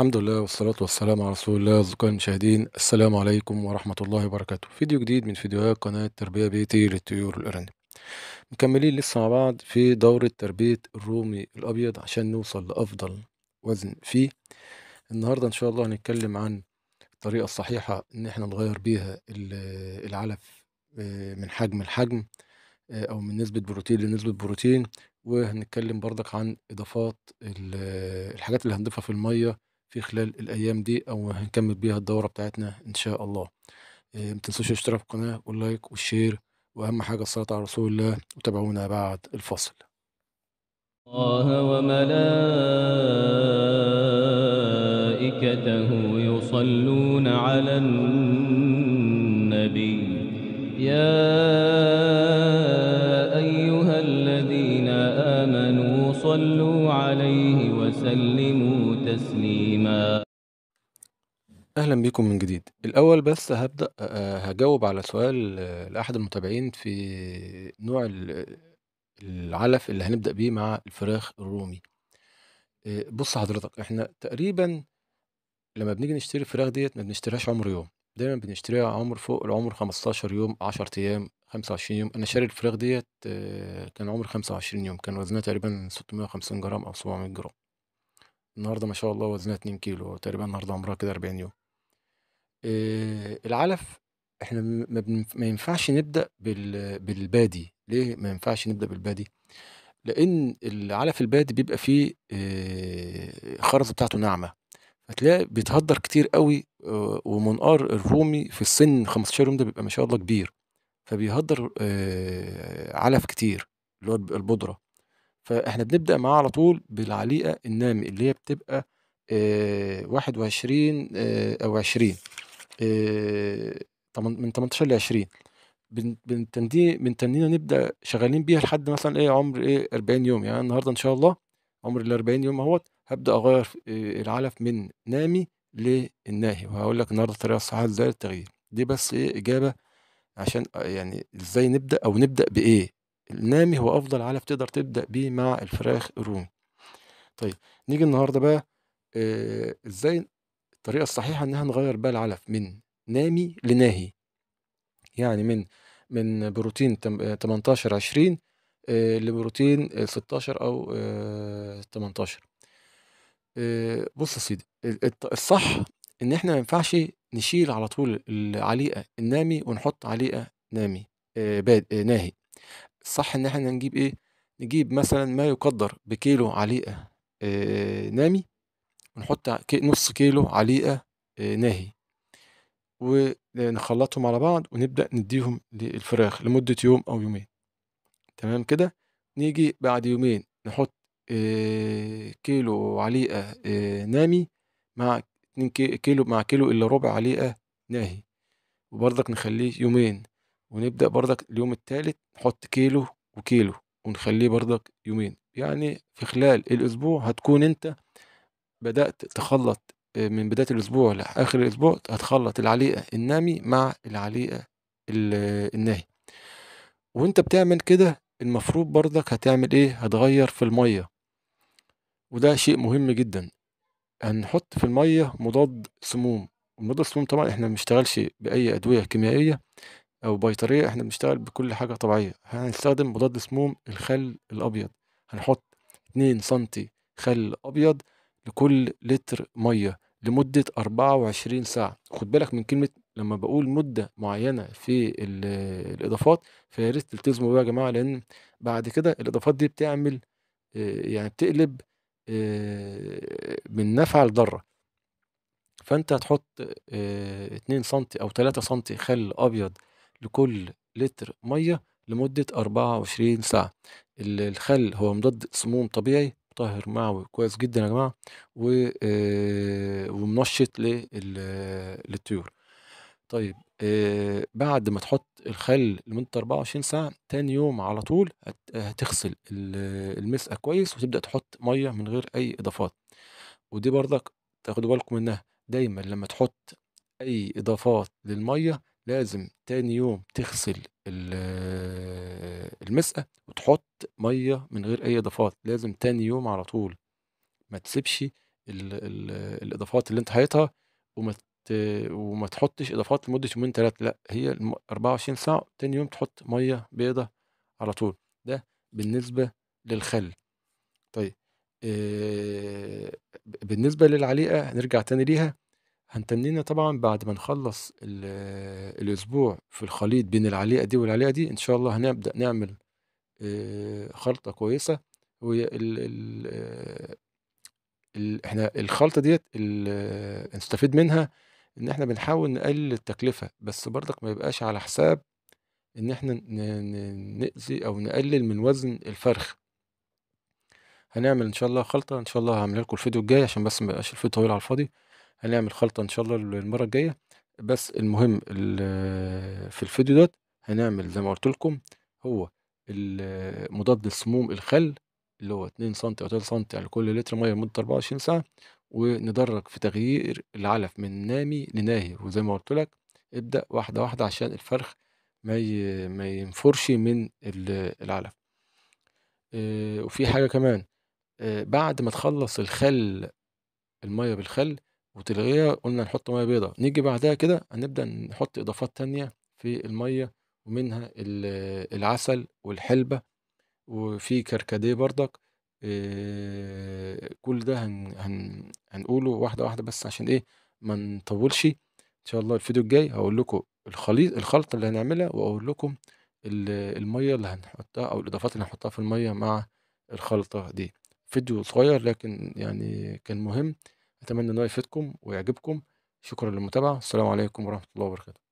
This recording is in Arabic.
الحمد لله والصلاة والسلام على رسول الله أصدقائي المشاهدين السلام عليكم ورحمة الله وبركاته فيديو جديد من فيديوهات قناة تربية بيتي للطيور الأرانب مكملين لسه مع بعض في دورة تربية الرومي الأبيض عشان نوصل لأفضل وزن فيه النهاردة إن شاء الله هنتكلم عن الطريقة الصحيحة إن إحنا نغير بيها آه، العلف آه، من حجم لحجم آه، أو من نسبة بروتين لنسبة بروتين وهنتكلم برضك عن إضافات الحاجات اللي هنضيفها في المية في خلال الايام دي او هنكمل بيها الدوره بتاعتنا ان شاء الله آه، ما تنسوش الاشتراك في القناه واللايك والشير واهم حاجه الصلاه على رسول الله وتابعونا بعد الفصل الله وملائكته يصلون على النبي يا ايها الذين امنوا صلوا عليه وسلموا تسليما اهلا بكم من جديد الاول بس هبدا آه، هجاوب على سؤال آه، لاحد المتابعين في نوع العلف اللي هنبدا بيه مع الفراخ الرومي آه، بص حضرتك احنا تقريبا لما بنيجي نشتري الفراخ ديت ما بنشتريهاش عمر يوم دايما بنشتريها عمر فوق العمر 15 يوم 10 ايام 25 يوم انا شاري الفراخ ديت كان عمر 25 يوم كان وزنها تقريبا 650 جرام او 700 جرام النهارده ما شاء الله وزنها 2 كيلو تقريبا النهارده عمرها كده 40 يوم إيه العلف احنا ما ينفعش نبدا بالبادي ليه ما ينفعش نبدا بالبادي لان العلف البادي بيبقى فيه إيه خرز بتاعته ناعمه هتلاقي بيتهدر كتير قوي آه، ومنقار الرومي في السن 15 يوم ده بيبقى ما شاء الله كبير فبيهدر آه، علف كتير اللي هو البودره فاحنا بنبدأ معاه على طول بالعليقة النامي اللي هي بتبقى آه، واحد وعشرين آه، أو عشرين آه، من 18 ل 20 بنتنيه بنتنينا نبدا شغالين بيها لحد مثلا ايه عمر ايه 40 يوم يعني النهارده ان شاء الله عمر ال 40 يوم اهوت هبدا اغير العلف من نامي للناهي وهقول لك النهارده الطريقه الصحيحه ازاي للتغيير دي بس ايه اجابه عشان يعني ازاي نبدا او نبدا بايه النامي هو افضل علف تقدر تبدا بيه مع الفراخ الرومي طيب نيجي النهارده بقى آه، ازاي الطريقه الصحيحه ان احنا نغير بقى العلف من نامي لناهي يعني من من بروتين 18 20 آه، آه، لبروتين 16 او 18 بص يا سيدي الصح ان احنا ما ينفعش نشيل على طول العليقه النامي ونحط عليقه نامي ناهي صح ان احنا نجيب ايه نجيب مثلا ما يقدر بكيلو عليقة إيه نامي ونحط نص كيلو عليقة إيه ناهي ونخلطهم على بعض ونبدأ نديهم للفراخ لمدة يوم أو يومين تمام كده نيجي بعد يومين نحط إيه كيلو عليقة إيه نامي مع اتنين كيلو مع كيلو إلا ربع عليقة ناهي وبرضك نخليه يومين ونبدأ بردك اليوم التالت نحط كيلو وكيلو ونخليه بردك يومين يعني في خلال الأسبوع هتكون أنت بدأت تخلط آه، من بداية الأسبوع لآخر الأسبوع هتخلط العليقة النامي مع العليقة الناهي وانت بتعمل كده المفروض بردك هتعمل ايه هتغير في المية وده شيء مهم جدا هنحط في المية مضاد سموم مضاد السموم طبعا احنا ما بنشتغلش بأي أدوية كيميائية او بيطريه احنا بنشتغل بكل حاجه طبيعيه هنستخدم مضاد سموم الخل الابيض هنحط 2 سم خل ابيض لكل لتر ميه لمده 24 ساعه خد بالك من كلمه لما بقول مده معينه في الاضافات فيا ريت تلتزموا بقى يا جماعه لان بعد كده الاضافات دي بتعمل آه، يعني بتقلب آه، من نفع لضره فانت هتحط 2 آه، سم او 3 سم خل ابيض لكل لتر مية لمدة 24 ساعة الخل هو مضاد سموم طبيعي مطهر معوي كويس جدا يا جماعة آه، ومنشط للطيور طيب آه، بعد ما تحط الخل لمدة 24 ساعة تاني يوم على طول هتغسل المسقة كويس وتبدأ تحط مية من غير أي إضافات ودي برضك تاخدوا بالكم منها دايما لما تحط أي إضافات للمية لازم تاني يوم تغسل المسقة وتحط مية من غير أي إضافات لازم تاني يوم على طول ما تسيبش الـ الـ الإضافات اللي أنت حاططها وما وما تحطش إضافات لمدة يومين تلاتة لأ هي 24 ساعة تاني يوم تحط مية بيضة على طول ده بالنسبة للخل طيب بالنسبة للعليقة هنرجع تاني ليها هنتنينا طبعًا بعد ما نخلّص آه، الأسبوع في الخليط بين العليقة دي والعليقة دي، إن شاء الله هنبدأ نعمل آه، خلطة كويسة وهي ال آه، إحنا الخلطة ديت نستفيد منها إن إحنا بنحاول نقلل التكلفة، بس برضك ما يبقاش على حساب إن إحنا نأذي أو نقلل من وزن الفرخ هنعمل إن شاء الله خلطة، إن شاء الله هعملها لكم الفيديو الجاي عشان بس ما يبقاش الفيديو طويل على الفاضي. هنعمل خلطة إن شاء الله المرة الجاية بس المهم في الفيديو دوت هنعمل زي ما قلت لكم هو مضاد لسموم الخل اللي هو 2 سم او 3 سم على كل لتر ميه لمده 24 ساعه وندرج في تغيير العلف من نامي لناهي وزي ما قلت لك ابدا واحده واحده عشان الفرخ ما ما ينفرش من العلف آه، وفي حاجه كمان آه، بعد ما تخلص الخل الميه بالخل وتلغيها قلنا نحط ميه بيضاء نيجي بعدها كده هنبدا نحط اضافات تانية في الميه ومنها العسل والحلبه وفي كركديه بردك آه، كل ده هن هن هنقوله واحده واحده بس عشان ايه ما نطولش ان شاء الله الفيديو الجاي هقول لكم الخليط الخلطه اللي هنعملها واقول لكم الميه اللي هنحطها او الاضافات اللي هنحطها في الميه مع الخلطه دي فيديو صغير لكن يعني كان مهم أتمنى إنه يفيدكم ويعجبكم شكرا للمتابعة السلام عليكم ورحمة الله وبركاته